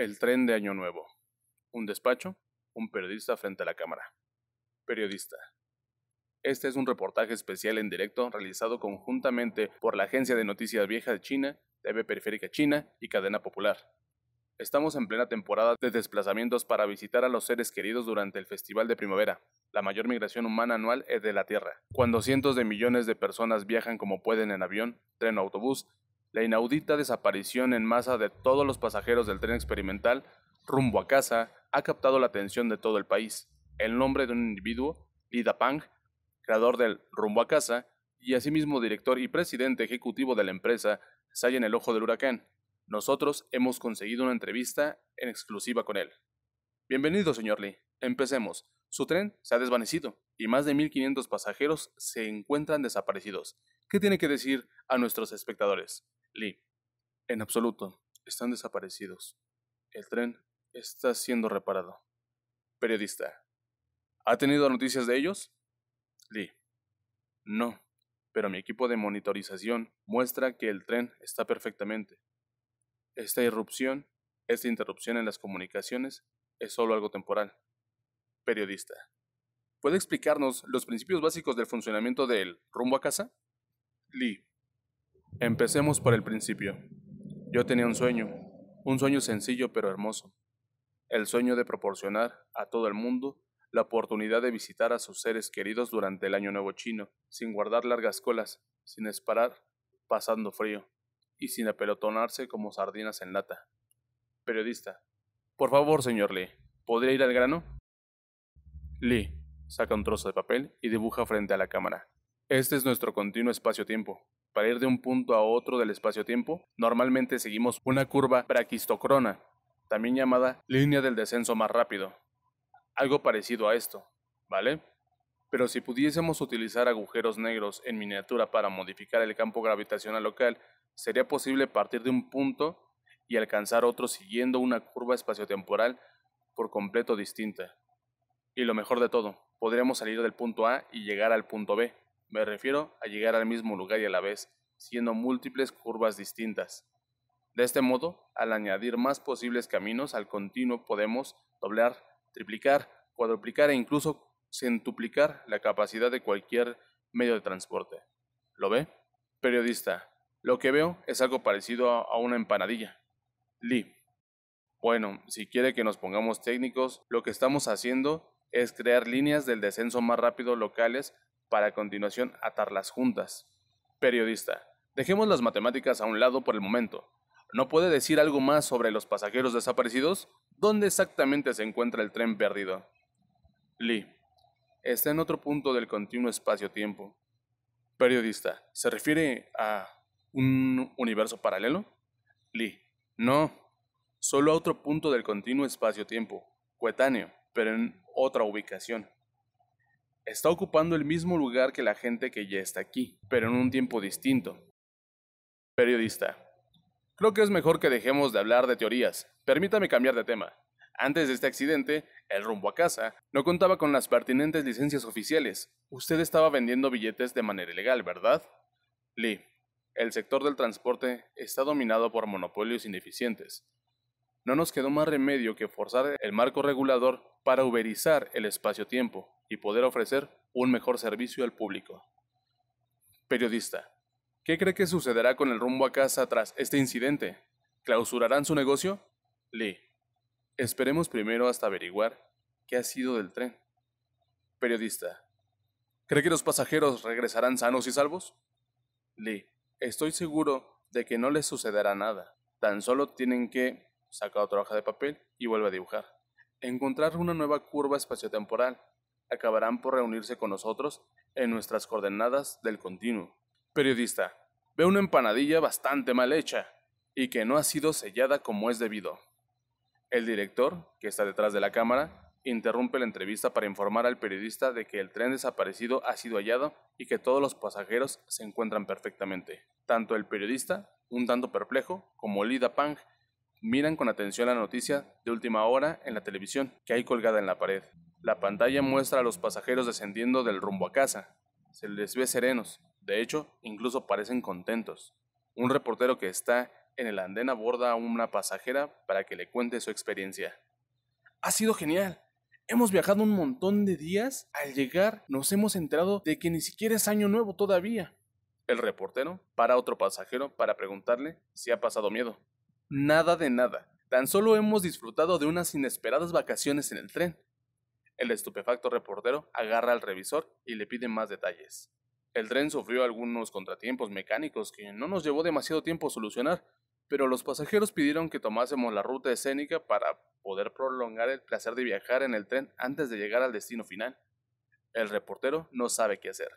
El tren de Año Nuevo. Un despacho, un periodista frente a la cámara. Periodista. Este es un reportaje especial en directo realizado conjuntamente por la agencia de noticias vieja de China, TV Periférica China y Cadena Popular. Estamos en plena temporada de desplazamientos para visitar a los seres queridos durante el Festival de Primavera. La mayor migración humana anual es de la Tierra, cuando cientos de millones de personas viajan como pueden en avión, tren o autobús la inaudita desaparición en masa de todos los pasajeros del tren experimental rumbo a casa ha captado la atención de todo el país. El nombre de un individuo, Lida Pang, creador del rumbo a casa y asimismo director y presidente ejecutivo de la empresa, se halla en el ojo del huracán. Nosotros hemos conseguido una entrevista en exclusiva con él. Bienvenido, señor Lee. Empecemos. Su tren se ha desvanecido y más de 1.500 pasajeros se encuentran desaparecidos. ¿Qué tiene que decir a nuestros espectadores? Lee. En absoluto. Están desaparecidos. El tren está siendo reparado. Periodista. ¿Ha tenido noticias de ellos? Lee. No, pero mi equipo de monitorización muestra que el tren está perfectamente. Esta irrupción, esta interrupción en las comunicaciones, es solo algo temporal. Periodista. ¿Puede explicarnos los principios básicos del funcionamiento del rumbo a casa? Lee. Empecemos por el principio. Yo tenía un sueño, un sueño sencillo pero hermoso, el sueño de proporcionar a todo el mundo la oportunidad de visitar a sus seres queridos durante el Año Nuevo chino, sin guardar largas colas, sin esperar, pasando frío, y sin apelotonarse como sardinas en lata. Periodista. Por favor, señor Lee, ¿podría ir al grano? Lee saca un trozo de papel y dibuja frente a la cámara. Este es nuestro continuo espacio-tiempo, para ir de un punto a otro del espacio-tiempo, normalmente seguimos una curva braquistocrona, también llamada línea del descenso más rápido. Algo parecido a esto, ¿vale? Pero si pudiésemos utilizar agujeros negros en miniatura para modificar el campo gravitacional local, sería posible partir de un punto y alcanzar otro siguiendo una curva espaciotemporal por completo distinta. Y lo mejor de todo, podríamos salir del punto A y llegar al punto B, me refiero a llegar al mismo lugar y a la vez, siendo múltiples curvas distintas. De este modo, al añadir más posibles caminos al continuo podemos doblar, triplicar, cuadruplicar e incluso centuplicar la capacidad de cualquier medio de transporte. ¿Lo ve? Periodista, lo que veo es algo parecido a una empanadilla. Lee. Bueno, si quiere que nos pongamos técnicos, lo que estamos haciendo es crear líneas del descenso más rápido locales para a continuación atarlas juntas. Periodista, dejemos las matemáticas a un lado por el momento. ¿No puede decir algo más sobre los pasajeros desaparecidos? ¿Dónde exactamente se encuentra el tren perdido? Lee. Está en otro punto del continuo espacio-tiempo. Periodista, ¿se refiere a un universo paralelo? Lee. No, solo a otro punto del continuo espacio-tiempo, coetáneo, pero en otra ubicación está ocupando el mismo lugar que la gente que ya está aquí, pero en un tiempo distinto. Periodista. Creo que es mejor que dejemos de hablar de teorías. Permítame cambiar de tema. Antes de este accidente, el rumbo a casa no contaba con las pertinentes licencias oficiales. Usted estaba vendiendo billetes de manera ilegal, ¿verdad? Lee. El sector del transporte está dominado por monopolios ineficientes. No nos quedó más remedio que forzar el marco regulador para uberizar el espacio-tiempo, y poder ofrecer un mejor servicio al público. Periodista, ¿qué cree que sucederá con el rumbo a casa tras este incidente? ¿Clausurarán su negocio? Lee, esperemos primero hasta averiguar qué ha sido del tren. Periodista, ¿cree que los pasajeros regresarán sanos y salvos? Lee, estoy seguro de que no les sucederá nada. Tan solo tienen que sacar otra hoja de papel y vuelve a dibujar. Encontrar una nueva curva espaciotemporal acabarán por reunirse con nosotros en nuestras coordenadas del continuo. Periodista, ve una empanadilla bastante mal hecha y que no ha sido sellada como es debido. El director, que está detrás de la cámara, interrumpe la entrevista para informar al periodista de que el tren desaparecido ha sido hallado y que todos los pasajeros se encuentran perfectamente. Tanto el periodista, un tanto perplejo, como Lida Pang miran con atención la noticia de última hora en la televisión que hay colgada en la pared. La pantalla muestra a los pasajeros descendiendo del rumbo a casa. Se les ve serenos, de hecho, incluso parecen contentos. Un reportero que está en el andén aborda a una pasajera para que le cuente su experiencia. Ha sido genial. Hemos viajado un montón de días. Al llegar nos hemos enterado de que ni siquiera es año nuevo todavía. El reportero para otro pasajero para preguntarle si ha pasado miedo. Nada de nada. Tan solo hemos disfrutado de unas inesperadas vacaciones en el tren. El estupefacto reportero agarra al revisor y le pide más detalles. El tren sufrió algunos contratiempos mecánicos que no nos llevó demasiado tiempo solucionar, pero los pasajeros pidieron que tomásemos la ruta escénica para poder prolongar el placer de viajar en el tren antes de llegar al destino final. El reportero no sabe qué hacer.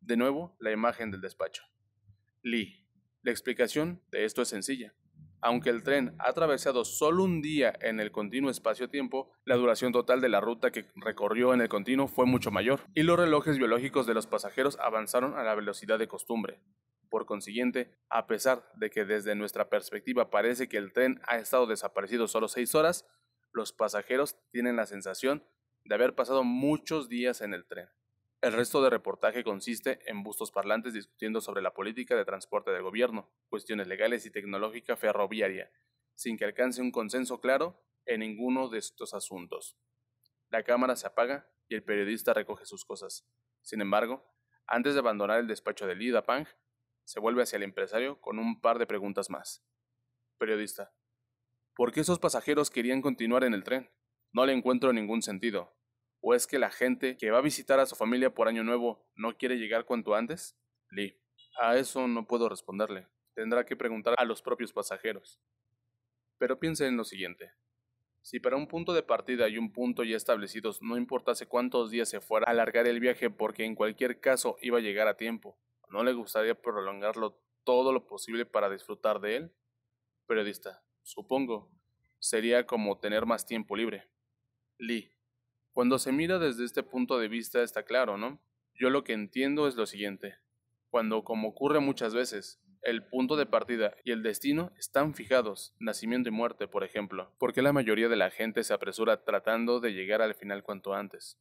De nuevo, la imagen del despacho. Lee, la explicación de esto es sencilla. Aunque el tren ha atravesado solo un día en el continuo espacio-tiempo, la duración total de la ruta que recorrió en el continuo fue mucho mayor, y los relojes biológicos de los pasajeros avanzaron a la velocidad de costumbre. Por consiguiente, a pesar de que desde nuestra perspectiva parece que el tren ha estado desaparecido solo seis horas, los pasajeros tienen la sensación de haber pasado muchos días en el tren. El resto del reportaje consiste en bustos parlantes discutiendo sobre la política de transporte del gobierno, cuestiones legales y tecnológica ferroviaria, sin que alcance un consenso claro en ninguno de estos asuntos. La cámara se apaga y el periodista recoge sus cosas. Sin embargo, antes de abandonar el despacho de Lida Pang, se vuelve hacia el empresario con un par de preguntas más. Periodista. ¿Por qué esos pasajeros querían continuar en el tren? No le encuentro ningún sentido. ¿O es que la gente que va a visitar a su familia por Año Nuevo no quiere llegar cuanto antes? Lee, a eso no puedo responderle. Tendrá que preguntar a los propios pasajeros. Pero piense en lo siguiente. Si para un punto de partida y un punto ya establecidos no importase cuántos días se fuera a alargar el viaje porque en cualquier caso iba a llegar a tiempo, ¿no le gustaría prolongarlo todo lo posible para disfrutar de él? Periodista, supongo, sería como tener más tiempo libre. Lee, cuando se mira desde este punto de vista está claro, ¿no? Yo lo que entiendo es lo siguiente. Cuando, como ocurre muchas veces, el punto de partida y el destino están fijados, nacimiento y muerte, por ejemplo, porque la mayoría de la gente se apresura tratando de llegar al final cuanto antes.